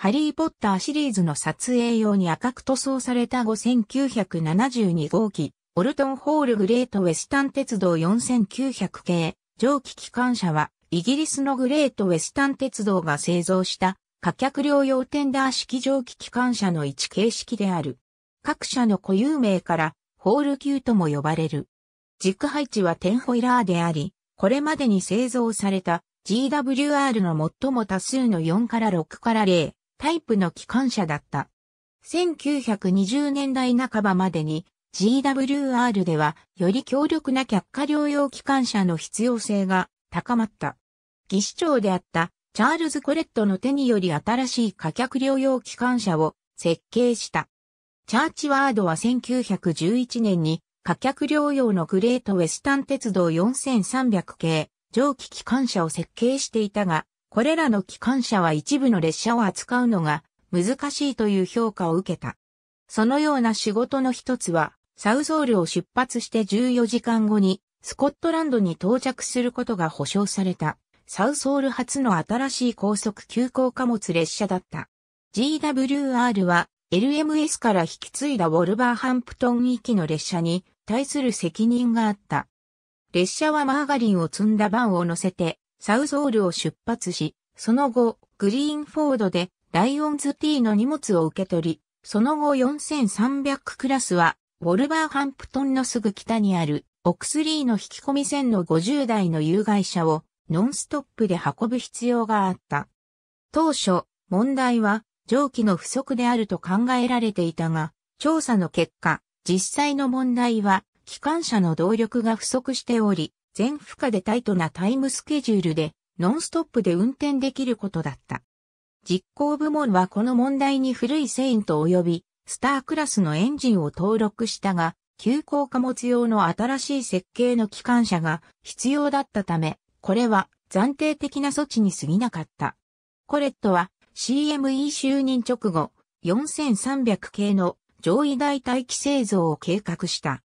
ハリー・ポッターシリーズの撮影用に赤く塗装された5972号機、オルトンホールグレートウェスタン鉄道4900系、蒸気機関車は、イギリスのグレートウェスタン鉄道が製造した、貨客両用テンダー式蒸気機関車の一形式である。各社の固有名から、ホール級とも呼ばれる。軸配置はテンホイラーであり、これまでに製造された GWR の最も多数の4から6から0。タイプの機関車だった。1920年代半ばまでに GWR ではより強力な客下療養機関車の必要性が高まった。技師長であったチャールズ・コレットの手により新しい貨客療養機関車を設計した。チャーチワードは1911年に貨客療養のグレートウェスタン鉄道4300系蒸気機関車を設計していたが、これらの機関車は一部の列車を扱うのが難しいという評価を受けた。そのような仕事の一つは、サウソールを出発して14時間後に、スコットランドに到着することが保証された、サウソール初の新しい高速急行貨物列車だった。GWR は LMS から引き継いだウォルバーハンプトン行きの列車に対する責任があった。列車はマーガリンを積んだバンを乗せてサウゾールを出発し、その後、グリーンフォードでライオンズ T の荷物を受け取り、その後4300クラスは、ウォルバーハンプトンのすぐ北にある、オクスリーの引き込み線の50台の有害車を、ノンストップで運ぶ必要があった。当初、問題は、蒸気の不足であると考えられていたが、調査の結果、実際の問題は、機関車の動力が不足しており、全負荷でタイトなタイムスケジュールで、ノンストップで運転できることだった。実行部門はこの問題に古いセイント及びスタークラスのエンジンを登録したが、急行貨物用の新しい設計の機関車が必要だったため、これは暫定的な措置に過ぎなかった。コレットは CME 就任直後、4300系の上位代替機製造を計画した。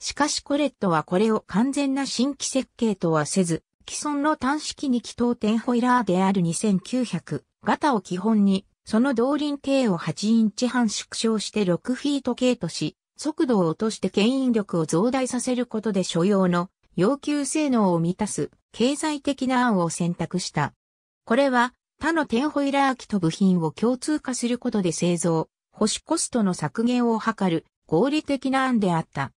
しかしコレットはこれを完全な新規設計とはせず、既存の単式に気等点ホイラーである2900型を基本に、その動輪径を8インチ半縮小して6フィート径とし、速度を落として牽引力を増大させることで所要の要求性能を満たす経済的な案を選択した。これは他のテンホイラー機と部品を共通化することで製造、保守コストの削減を図る合理的な案であった。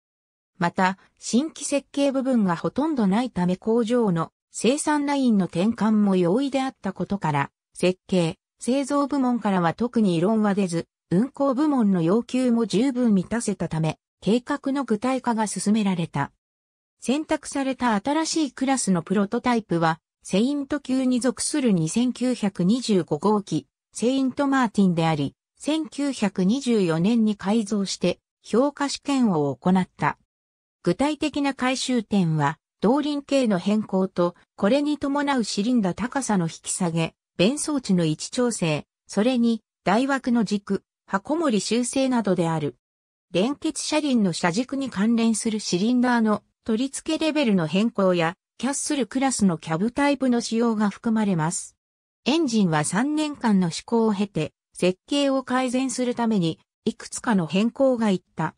また、新規設計部分がほとんどないため工場の生産ラインの転換も容易であったことから、設計、製造部門からは特に異論は出ず、運行部門の要求も十分満たせたため、計画の具体化が進められた。選択された新しいクラスのプロトタイプは、セイント級に属する2925号機、セイントマーティンであり、1924年に改造して評価試験を行った。具体的な回収点は、動輪形の変更と、これに伴うシリンダ高さの引き下げ、弁装置の位置調整、それに、台枠の軸、箱盛修正などである。連結車輪の車軸に関連するシリンダーの取り付けレベルの変更や、キャッスルクラスのキャブタイプの使用が含まれます。エンジンは3年間の試行を経て、設計を改善するために、いくつかの変更がいった。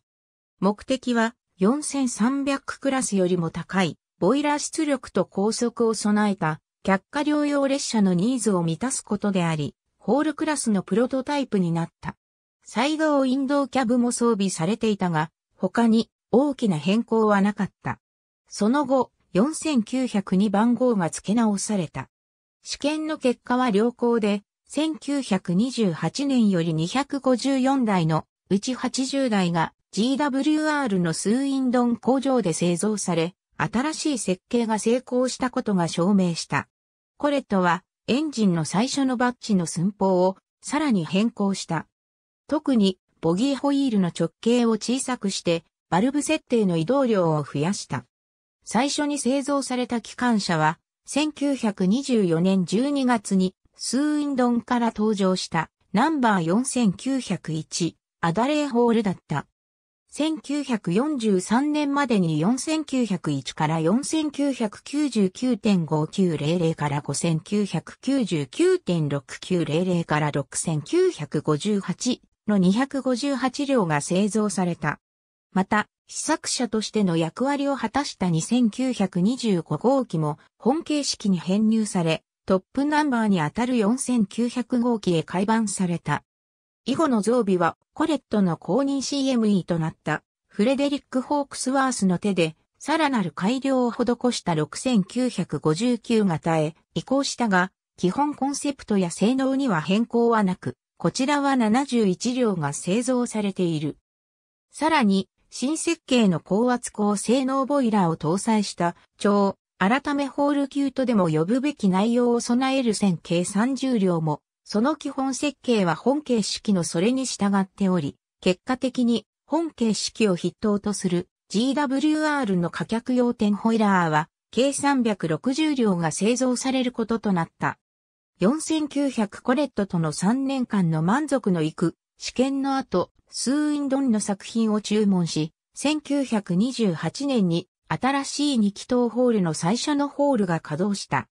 目的は、4300クラスよりも高いボイラー出力と高速を備えた客下療養列車のニーズを満たすことであり、ホールクラスのプロトタイプになった。サイドウィンドウキャブも装備されていたが、他に大きな変更はなかった。その後、4902番号が付け直された。試験の結果は良好で、1928年より254台のうち80台が GWR のスーインドン工場で製造され、新しい設計が成功したことが証明した。コレットはエンジンの最初のバッジの寸法をさらに変更した。特にボギーホイールの直径を小さくしてバルブ設定の移動量を増やした。最初に製造された機関車は1924年12月にスーインドンから登場したナンバー4901アダレーホールだった。1943年までに4901から4999.5900から5999.6900から6958の258両が製造された。また、試作車としての役割を果たした2925号機も本形式に編入され、トップナンバーにあたる4900号機へ改版された。以後の増備はコレットの公認 CME となったフレデリック・ホークスワースの手でさらなる改良を施した6959型へ移行したが、基本コンセプトや性能には変更はなく、こちらは71両が製造されている。さらに、新設計の高圧高性能ボイラーを搭載した超改めホール級とでも呼ぶべき内容を備える線計30両もその基本設計は本形式のそれに従っており、結果的に本形式を筆頭とする GWR の可客用点ホイラーは計360両が製造されることとなった。4900コレットとの3年間の満足のいく試験の後、スーインドンの作品を注文し、1928年に新しい2気筒ホールの最初のホールが稼働した。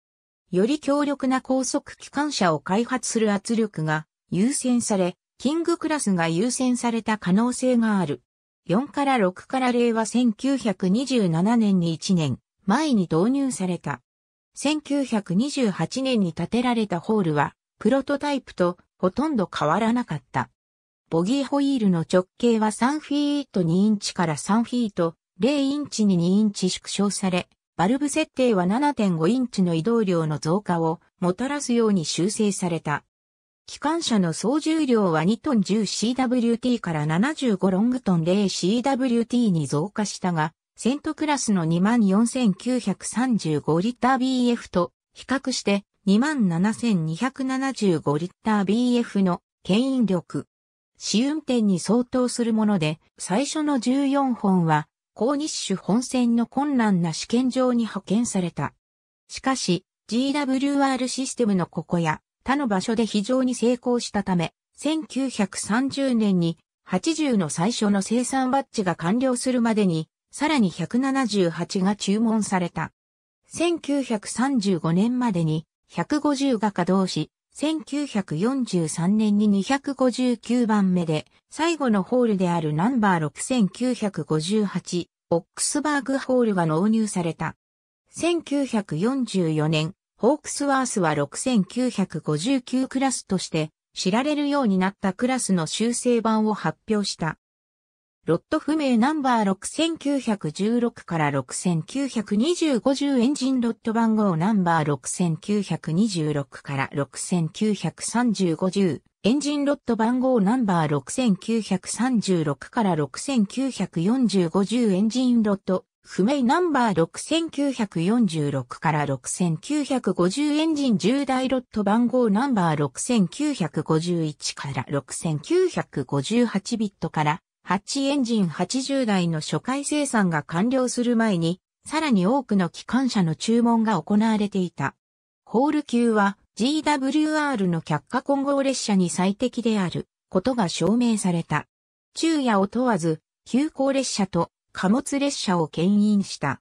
より強力な高速機関車を開発する圧力が優先され、キングクラスが優先された可能性がある。4から6から令和1927年に1年前に導入された。1928年に建てられたホールは、プロトタイプとほとんど変わらなかった。ボギーホイールの直径は3フィート2インチから3フィート0インチに2インチ縮小され、バルブ設定は7.5インチの移動量の増加をもたらすように修正された。機関車の総重量は2トン 10CWT から75ロングトン 0CWT に増加したが、セントクラスの24,935リッター BF と比較して27,275リッター BF の牽引力。試運転に相当するもので、最初の14本は高日種本線の困難な試験場に派遣された。しかし、GWR システムのここや他の場所で非常に成功したため、1930年に80の最初の生産バッジが完了するまでに、さらに178が注文された。1935年までに150が稼働し、1943年に259番目で、最後のホールであるナンバー6958、オックスバーグホールが納入された。1944年、ホークスワースは6959クラスとして知られるようになったクラスの修正版を発表した。ロット不明ナンバー6916から692050エンジンロット番号ナンバー6926から6 9 3 0 5 0エンジンロット番号ナンバー6936から69450エンジンロット不明ナンバー6946から6950エンジン10台ロット番号ナンバー6951から6958ビットから8エンジン80台の初回生産が完了する前に、さらに多くの機関車の注文が行われていた。ホール級は GWR の却下混合列車に最適であることが証明された。昼夜を問わず、急行列車と貨物列車を牽引した。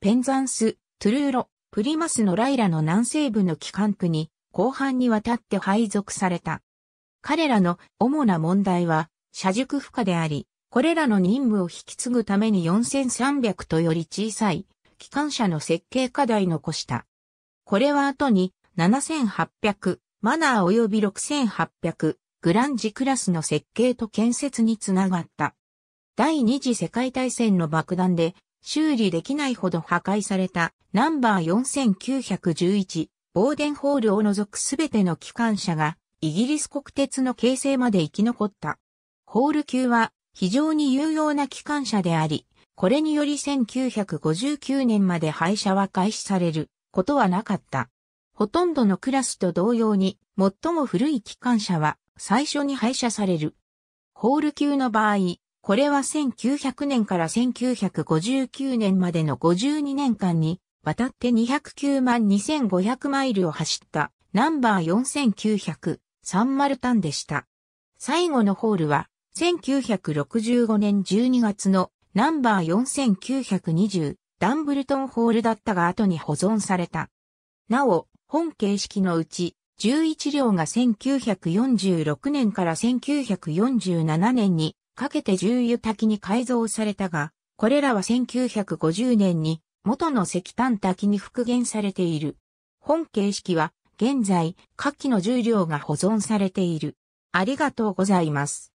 ペンザンス、トゥルーロ、プリマスのライラの南西部の機関区に後半にわたって配属された。彼らの主な問題は社塾負荷であり、これらの任務を引き継ぐために4300とより小さい機関車の設計課題残した。これは後に7800、マナー及び6800、グランジクラスの設計と建設につながった。第二次世界大戦の爆弾で修理できないほど破壊されたナンバー4911、ボーデンホールを除くすべての機関車がイギリス国鉄の形成まで生き残った。ホール級は非常に有用な機関車であり、これにより1959年まで廃車は開始されることはなかった。ほとんどのクラスと同様に、最も古い機関車は最初に廃車される。ホール級の場合、これは1900年から1959年までの52年間に、渡って209万2500マイルを走ったナンバー4903マルタンでした。最後のホールは1965年12月のナンバー4920ダンブルトンホールだったが後に保存された。なお、本形式のうち11両が1946年から1947年にかけて重油滝に改造されたが、これらは1950年に元の石炭滝に復元されている。本形式は現在、下記の重量が保存されている。ありがとうございます。